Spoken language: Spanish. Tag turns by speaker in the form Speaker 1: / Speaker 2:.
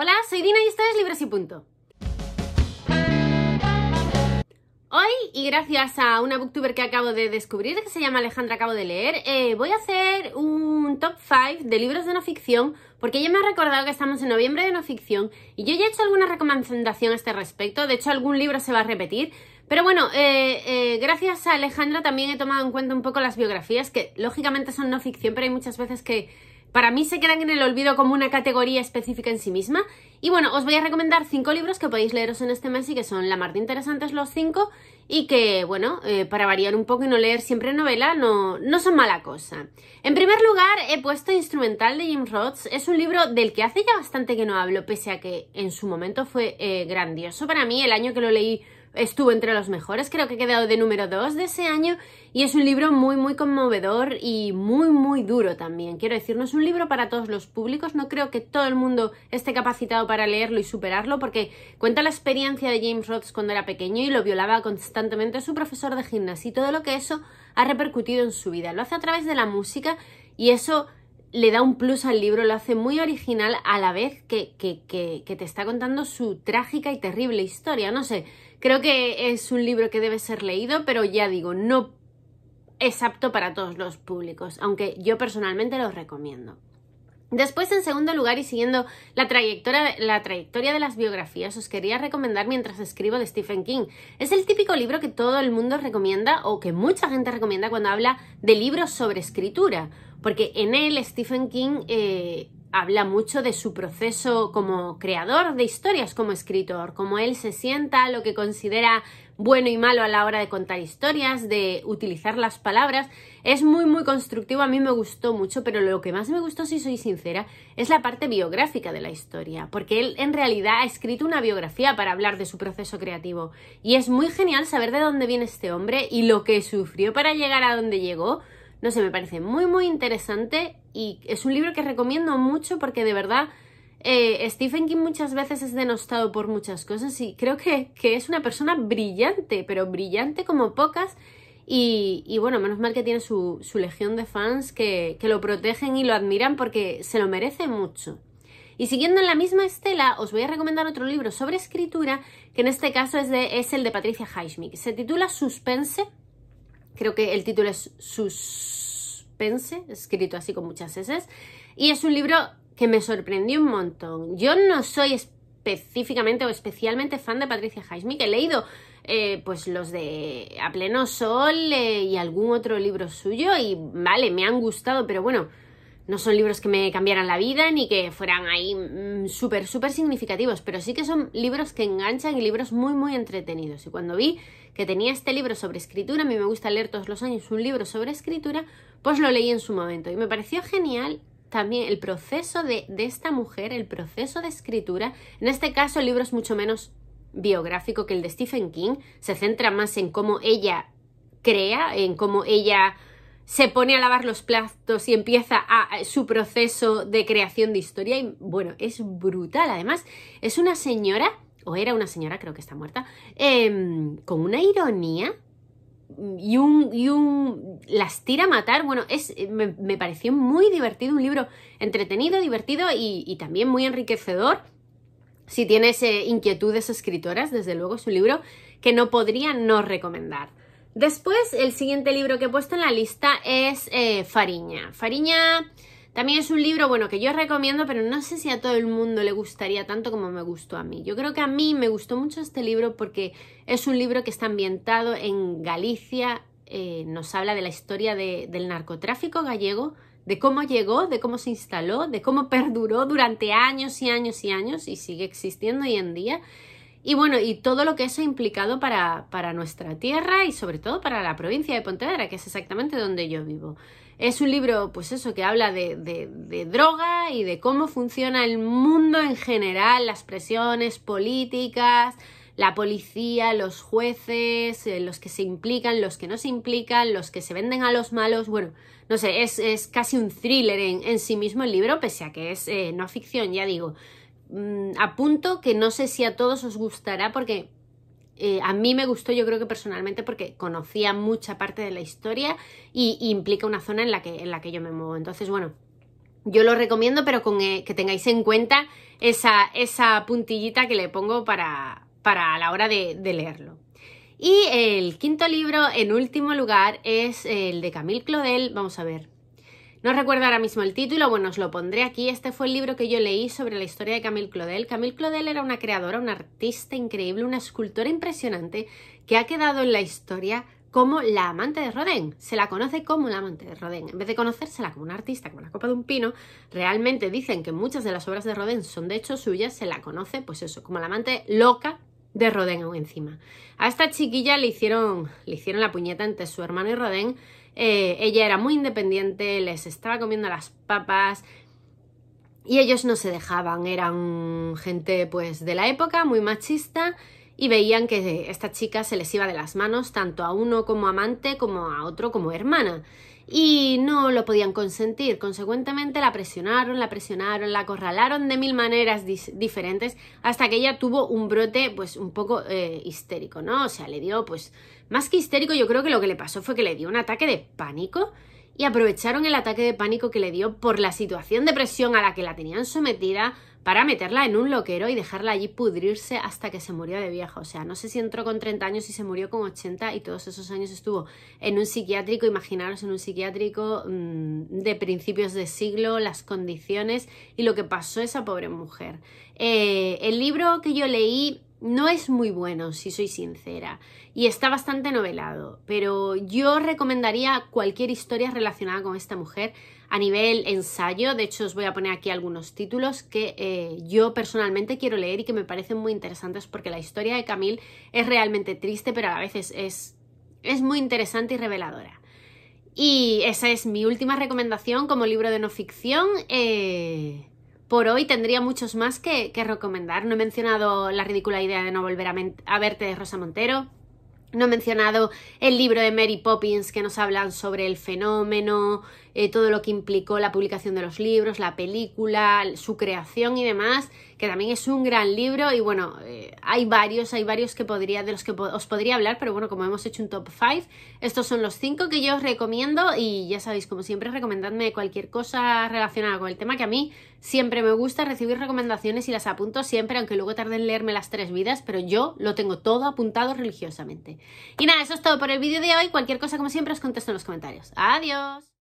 Speaker 1: Hola, soy Dina y esto es Libros y Punto. Hoy, y gracias a una booktuber que acabo de descubrir, que se llama Alejandra, acabo de leer, eh, voy a hacer un top 5 de libros de no ficción, porque ella me ha recordado que estamos en noviembre de no ficción, y yo ya he hecho alguna recomendación a este respecto, de hecho algún libro se va a repetir, pero bueno, eh, eh, gracias a Alejandra también he tomado en cuenta un poco las biografías, que lógicamente son no ficción, pero hay muchas veces que para mí se quedan en el olvido como una categoría específica en sí misma. Y bueno, os voy a recomendar cinco libros que podéis leeros en este mes y que son la más interesantes los cinco y que, bueno, eh, para variar un poco y no leer siempre novela, no, no son mala cosa. En primer lugar, he puesto Instrumental de Jim Rhodes. Es un libro del que hace ya bastante que no hablo, pese a que en su momento fue eh, grandioso para mí. El año que lo leí estuvo entre los mejores, creo que he quedado de número 2 de ese año y es un libro muy muy conmovedor y muy muy duro también. Quiero decir, no es un libro para todos los públicos, no creo que todo el mundo esté capacitado para leerlo y superarlo porque cuenta la experiencia de James Rhodes cuando era pequeño y lo violaba constantemente su profesor de gimnasia y todo lo que eso ha repercutido en su vida. Lo hace a través de la música y eso le da un plus al libro, lo hace muy original a la vez que, que, que te está contando su trágica y terrible historia. No sé, Creo que es un libro que debe ser leído, pero ya digo, no es apto para todos los públicos, aunque yo personalmente lo recomiendo. Después, en segundo lugar, y siguiendo la trayectoria, la trayectoria, de las biografías, os quería recomendar mientras escribo de Stephen King. Es el típico libro que todo el mundo recomienda o que mucha gente recomienda cuando habla de libros sobre escritura, porque en él Stephen King eh, habla mucho de su proceso como creador de historias, como escritor, Cómo él se sienta, lo que considera bueno y malo a la hora de contar historias, de utilizar las palabras. Es muy, muy constructivo, a mí me gustó mucho, pero lo que más me gustó, si soy sincera, es la parte biográfica de la historia, porque él en realidad ha escrito una biografía para hablar de su proceso creativo. Y es muy genial saber de dónde viene este hombre y lo que sufrió para llegar a donde llegó, no sé, me parece muy, muy interesante y es un libro que recomiendo mucho porque de verdad eh, Stephen King muchas veces es denostado por muchas cosas y creo que, es una persona brillante, pero brillante como pocas. Y, bueno, menos mal que tiene su, legión de fans que, lo protegen y lo admiran porque se lo merece mucho. Y siguiendo en la misma estela, os voy a recomendar otro libro sobre escritura, que en este caso es, de, es el de Patricia Highsmith. Se titula Suspense Creo que el título es Suspense, escrito así con muchas eses, Y es un libro que me sorprendió un montón. Yo no soy específicamente o especialmente fan de Patricia Highsmith. He leído eh, pues los de A Pleno Sol eh, y algún otro libro suyo y vale, me han gustado, pero bueno, no son libros que me cambiaran la vida ni que fueran ahí mm, súper, súper significativos, pero sí que son libros que enganchan y libros muy, muy entretenidos. Y cuando vi que tenía este libro sobre escritura, a mí me gusta leer todos los años un libro sobre escritura, pues lo leí en su momento. Y me pareció genial también el proceso de, de esta mujer, el proceso de escritura. En este caso, el libro es mucho menos biográfico que el de Stephen King, se centra más en cómo ella crea, en cómo ella se pone a lavar los platos y empieza a, su proceso de creación de historia. Y bueno, es brutal. Además, es una señora, o era una señora, creo que está muerta, em, con una ironía y un, las tira a matar. Bueno, es, me, pareció muy divertido, un libro entretenido, divertido y, también muy enriquecedor. Si tienes eh, inquietudes escritoras, desde luego es un libro que no podría no recomendar. Después, el siguiente libro que he puesto en la lista es eh, Fariña. Fariña también es un libro, bueno, que yo recomiendo, pero no sé si a todo el mundo le gustaría tanto como me gustó a mí. Yo creo que a mí me gustó mucho este libro porque es un libro que está ambientado en Galicia, eh, nos habla de la historia del narcotráfico gallego, de cómo llegó, de cómo se instaló, de cómo perduró durante años y años y años y sigue existiendo hoy en día. Y bueno, y todo lo que eso ha implicado para, para nuestra tierra y sobre todo para la provincia de Pontevedra, que es exactamente donde yo vivo. Es un libro, pues eso, que habla de, droga y de cómo funciona el mundo en general, las presiones políticas, la policía, los jueces, eh, los que se implican, los que no se implican, los que se venden a los malos. Bueno, no sé, es, casi un thriller en, sí mismo el libro, pese a que es eh, no ficción, ya digo a mm, apunto que no sé si a todos os gustará porque eh, a mí me gustó yo creo que personalmente porque conocía mucha parte de la historia y, implica una zona en la, que, en la que yo me muevo. Entonces, bueno, yo lo recomiendo, pero con eh, que tengáis en cuenta esa, esa puntillita que le pongo para, para la hora de, de, leerlo. Y el quinto libro, en último lugar, es el de Camille Claudel. Vamos a ver. No recuerdo ahora mismo el título, bueno, os lo pondré aquí. Este fue el libro que yo leí sobre la historia de Camille Claudel. Camille Claudel era una creadora, una artista increíble, una escultora impresionante que ha quedado en la historia como la amante de Rodin. Se la conoce como la amante de Rodin. En vez de conocérsela como una artista, como la copa de un pino, realmente dicen que muchas de las obras de Rodin son de hecho suyas, se la conoce, pues eso, como la amante loca de Rodén aún encima. A esta chiquilla le hicieron, le hicieron la puñeta entre su hermano y Rodén. Eh, ella era muy independiente, les estaba comiendo las papas y ellos no se dejaban. Eran gente pues de la época, muy machista y veían que esta chica se les iba de las manos tanto a uno como amante como a otro como hermana y no lo podían consentir. Consecuentemente la presionaron, la presionaron, la acorralaron de mil maneras diferentes hasta que ella tuvo un brote pues un poco eh, histérico, ¿no? O sea, le dio pues más que histérico yo creo que lo que le pasó fue que le dio un ataque de pánico y aprovecharon el ataque de pánico que le dio por la situación de presión a la que la tenían sometida para meterla en un loquero y dejarla allí pudrirse hasta que se murió de vieja. O sea, no sé si entró con 30 años y se murió con 80 y todos esos años estuvo en un psiquiátrico, imaginaros en un psiquiátrico mm, de principios de siglo, las condiciones y lo que pasó esa pobre mujer. Eh, el libro que yo leí no es muy bueno, si soy sincera, y está bastante novelado, pero yo recomendaría cualquier historia relacionada con esta mujer a nivel ensayo, de hecho os voy a poner aquí algunos títulos que eh, yo personalmente quiero leer y que me parecen muy interesantes porque la historia de Camille es realmente triste, pero a la vez es, es, muy interesante y reveladora. Y esa es mi última recomendación como libro de no ficción. Eh, por hoy tendría muchos más que, recomendar. No he mencionado la ridícula idea de no volver a, a, verte de Rosa Montero. No he mencionado el libro de Mary Poppins que nos hablan sobre el fenómeno, eh, todo lo que implicó la publicación de los libros, la película, su creación y demás, que también es un gran libro y bueno, eh, hay varios, hay varios que podría, de los que os podría hablar, pero bueno, como hemos hecho un top 5, estos son los 5 que yo os recomiendo y ya sabéis, como siempre, recomendadme cualquier cosa relacionada con el tema que a mí siempre me gusta recibir recomendaciones y las apunto siempre, aunque luego tarde en leerme las tres vidas, pero yo lo tengo todo apuntado religiosamente. Y nada, eso es todo por el vídeo de hoy, cualquier cosa como siempre os contesto en los comentarios. Adiós.